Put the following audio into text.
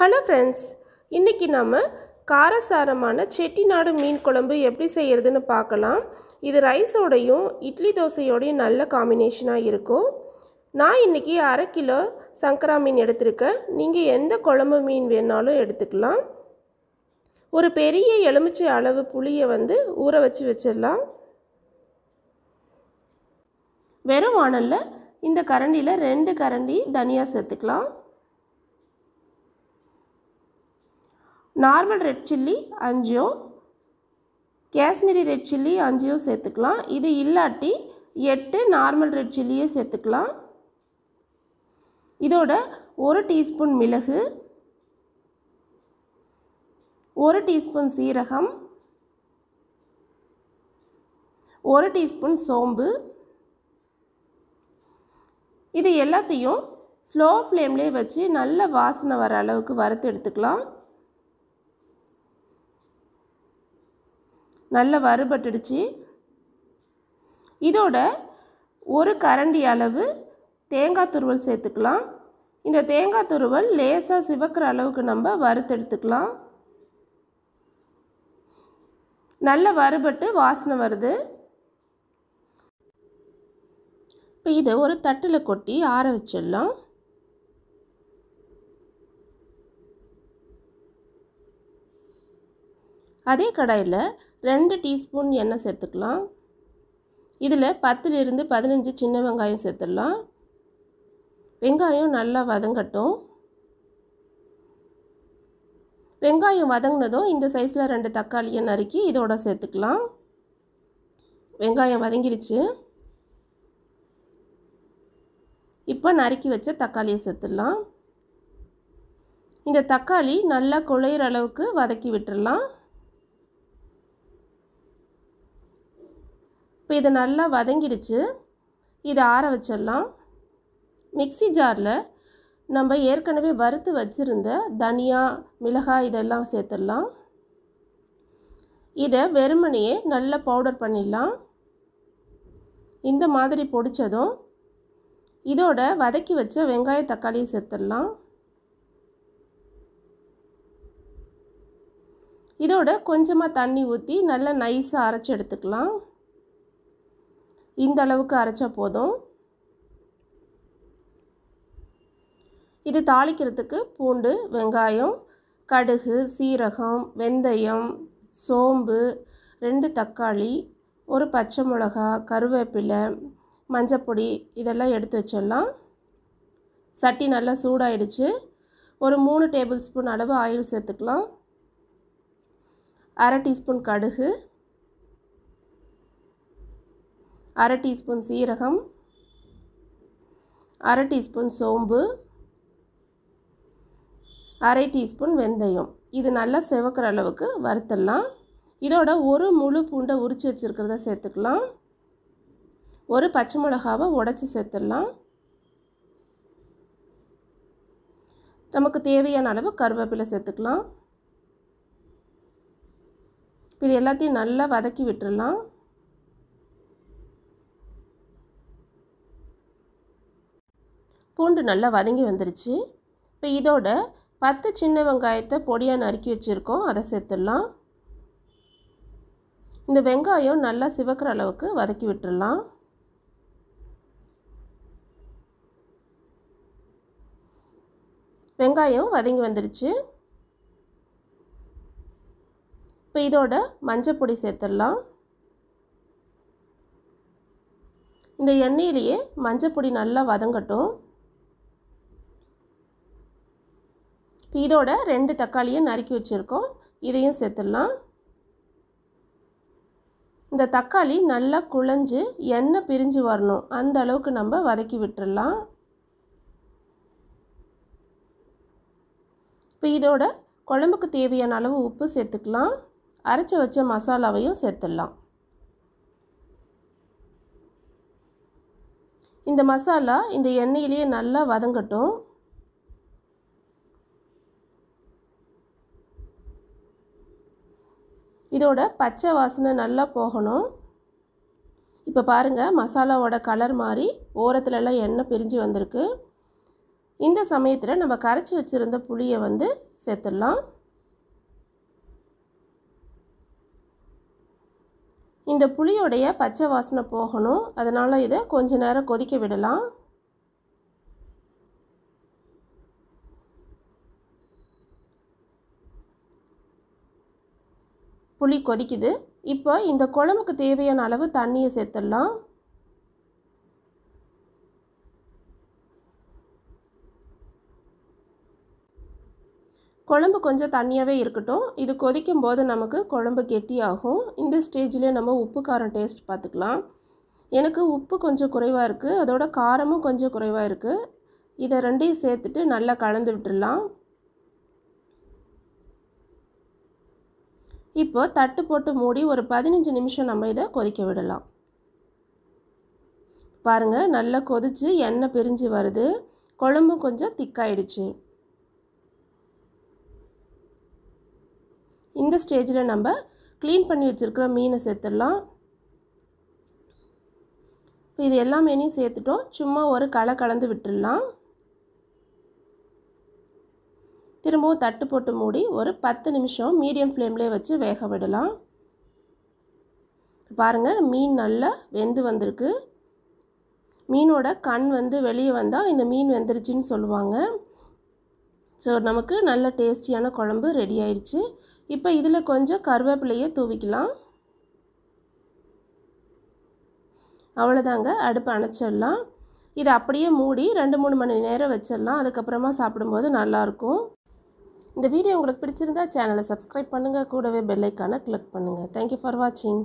hello friends இன்றைக்கி நாம் காரசாரமான செட்டிநாடு மீன் குழம்பு எப்படி செய்கிறதுன்னு பார்க்கலாம் இது ரைஸோடையும் இட்லி தோசையோடையும் நல்ல காம்பினேஷனாக இருக்கும் நான் இன்றைக்கி அரை கிலோ சங்கரா மீன் எடுத்திருக்கேன் நீங்கள் எந்த குழம்பு மீன் வேணாலும் எடுத்துக்கலாம் ஒரு பெரிய எலுமிச்சை அளவு புளியை வந்து ஊற வச்சு வச்சிடலாம் வெறும் வானலில் இந்த கரண்டியில் ரெண்டு கரண்டி தனியாக சேர்த்துக்கலாம் நார்மல் ரெட் சில்லி அஞ்சும் காஷ்மீரி ரெட் சில்லி அஞ்சும் சேர்த்துக்கலாம் இது இல்லாட்டி எட்டு நார்மல் ரெட் சில்லியே சேர்த்துக்கலாம் இதோட ஒரு டீஸ்பூன் மிளகு ஒரு டீஸ்பூன் சீரகம் ஒரு டீஸ்பூன் சோம்பு இது எல்லாத்தையும் ஸ்லோ ஃப்ளேம்லேயே வச்சு நல்ல வாசனை வர அளவுக்கு வறுத்து எடுத்துக்கலாம் நல்லா வறுபட்டுடுச்சு இதோட ஒரு கரண்டி அளவு தேங்காய் துருவல் சேர்த்துக்கலாம் இந்த தேங்காய் துருவல் லேசாக சிவக்கிற அளவுக்கு நம்ம வறுத்தெடுத்துக்கலாம் நல்ல வறுபட்டு வாசனை வருது இப்போ இதை ஒரு தட்டில் கொட்டி ஆற வச்சிடலாம் அதே கடாயில் ரெண்டு டீஸ்பூன் எண்ணெய் சேர்த்துக்கலாம் இதில் பத்துலேருந்து பதினஞ்சு சின்ன வெங்காயம் சேர்த்துடலாம் வெங்காயம் நல்லா வதங்கட்டும் வெங்காயம் வதங்கினதும் இந்த சைஸில் ரெண்டு தக்காளியை நறுக்கி இதோட சேர்த்துக்கலாம் வெங்காயம் வதங்கிடுச்சு இப்போ நறுக்கி வச்ச தக்காளியை சேர்த்துடலாம் இந்த தக்காளி நல்லா குழையிற அளவுக்கு வதக்கி விட்டுடலாம் இப்போ இது நல்லா வதங்கிடுச்சு இதை ஆற வச்சிடலாம் மிக்சி ஜாரில் நம்ம ஏற்கனவே வறுத்து வச்சுருந்த தனியா மிளகாய் இதெல்லாம் சேர்த்துடலாம் இதை வெறுமனையே நல்லா பவுடர் பண்ணிடலாம் இந்த மாதிரி பொடித்ததும் இதோட வதக்கி வச்ச வெங்காய தக்காளியை சேர்த்துடலாம் இதோட கொஞ்சமாக தண்ணி ஊற்றி நல்லா நைஸாக அரைச்சி எடுத்துக்கலாம் இந்த அளவுக்கு அரைச்சா போதும் இது தாளிக்கிறதுக்கு பூண்டு வெங்காயம் கடுகு சீரகம் வெந்தயம் சோம்பு ரெண்டு தக்காளி ஒரு பச்சை மிளகா கருவேப்பிலை மஞ்சப்பொடி இதெல்லாம் எடுத்து வச்சிடலாம் சட்டி நல்லா சூடாயிடுச்சு ஒரு மூணு டேபிள் ஸ்பூன் அளவு ஆயில் சேர்த்துக்கலாம் அரை டீஸ்பூன் கடுகு அரை டீஸ்பூன் சீரகம் அரை டீஸ்பூன் சோம்பு அரை டீஸ்பூன் வெந்தயம் இது நல்லா செவக்கிற அளவுக்கு வறுத்துடலாம் இதோட ஒரு முழு பூண்டை உரித்து வச்சுருக்கிறத சேர்த்துக்கலாம் ஒரு பச்சை மிளகாவை உடச்சி சேர்த்துடலாம் நமக்கு தேவையான அளவு கருவேப்பிலை சேர்த்துக்கலாம் இது எல்லாத்தையும் நல்லா வதக்கி விட்டுடலாம் பூண்டு நல்லா வதங்கி வந்துருச்சு இப்போ இதோட பத்து சின்ன வெங்காயத்தை பொடியாக நறுக்கி வச்சுருக்கோம் அதை சேர்த்துடலாம் இந்த வெங்காயம் நல்லா சிவக்கிற அளவுக்கு வதக்கி விட்டுடலாம் வெங்காயம் வதங்கி வந்துருச்சு இப்போ இதோட மஞ்சப்பொடி சேர்த்துடலாம் இந்த எண்ணெயிலேயே மஞ்சப்பொடி நல்லா வதங்கட்டும் இதோட ரெண்டு தக்காளியை நறுக்கி வச்சுருக்கோம் இதையும் சேர்த்துடலாம் இந்த தக்காளி நல்லா குழஞ்சு எண்ணெய் பிரிஞ்சு வரணும் அந்த அளவுக்கு நம்ம வதக்கி விட்டுடலாம் இப்போ இதோட குழம்புக்கு தேவையான அளவு உப்பு சேர்த்துக்கலாம் அரைச்சி வச்ச மசாலாவையும் சேர்த்துடலாம் இந்த மசாலா இந்த எண்ணெயிலேயே நல்லா வதங்கட்டும் இதோட பச்சை வாசனை நல்லா போகணும் இப்போ பாருங்கள் மசாலாவோட கலர் மாதிரி ஓரத்துலலாம் எண்ணெய் பிரிஞ்சு வந்திருக்கு இந்த சமயத்தில் நம்ம கரைச்சி வச்சுருந்த புளியை வந்து சேர்த்துடலாம் இந்த புளியோடைய பச்சை வாசனை போகணும் அதனால் இதை கொஞ்ச நேரம் கொதிக்க விடலாம் புளி கொதிக்குது இப்போ இந்த குழம்புக்கு தேவையான அளவு தண்ணியை சேர்த்துடலாம் குழம்பு கொஞ்சம் தண்ணியாகவே இருக்கட்டும் இது கொதிக்கும் போது நமக்கு குழம்பு கெட்டியாகும் இந்த ஸ்டேஜில் நம்ம உப்பு காரம் டேஸ்ட் பார்த்துக்கலாம் எனக்கு உப்பு கொஞ்சம் குறைவாக இருக்குது அதோட காரமும் கொஞ்சம் குறைவாக இருக்குது இதை ரெண்டையும் சேர்த்துட்டு நல்லா கலந்து விட்டுடலாம் இப்போது தட்டு போட்டு மூடி ஒரு பதினஞ்சு நிமிஷம் நம்ம இதை கொதிக்க விடலாம் பாருங்கள் நல்லா கொதித்து எண்ணெய் பிரிஞ்சு வருது கொழம்பும் கொஞ்சம் திக்காயிடுச்சு இந்த ஸ்டேஜில் நம்ம க்ளீன் பண்ணி வச்சுருக்கிற மீனை சேர்த்துடலாம் இப்போ இது எல்லா மீனையும் சேர்த்துட்டோம் சும்மா ஒரு களை கலந்து விட்டுடலாம் திரும்பவும் தட்டு போட்டு மூடி ஒரு பத்து நிமிஷம் மீடியம் ஃப்ளேம்லேயே வச்சு வேக விடலாம் பாருங்கள் மீன் நல்லா வெந்து வந்திருக்கு மீனோட கண் வந்து வெளியே வந்தால் இந்த மீன் வெந்துருச்சுன்னு சொல்லுவாங்க ஸோ நமக்கு நல்ல டேஸ்டியான குழம்பு ரெடி ஆயிடுச்சு இப்போ இதில் கொஞ்சம் கருவேப்பிலையே தூவிக்கலாம் அவ்வளோதாங்க அடுப்பு அணைச்சிடலாம் இதை அப்படியே மூடி ரெண்டு மூணு மணி நேரம் வச்சிடலாம் அதுக்கப்புறமா சாப்பிடும்போது நல்லாயிருக்கும் இந்த வீடியோ உங்களுக்கு பிடிச்சிருந்தா சேனலை சப்ஸ்கிரைப் பண்ணுங்கள் கூடவே பெல்லைக்கான கிளிக் பண்ணுங்கள் தேங்க்யூ ஃபார் வாட்சிங்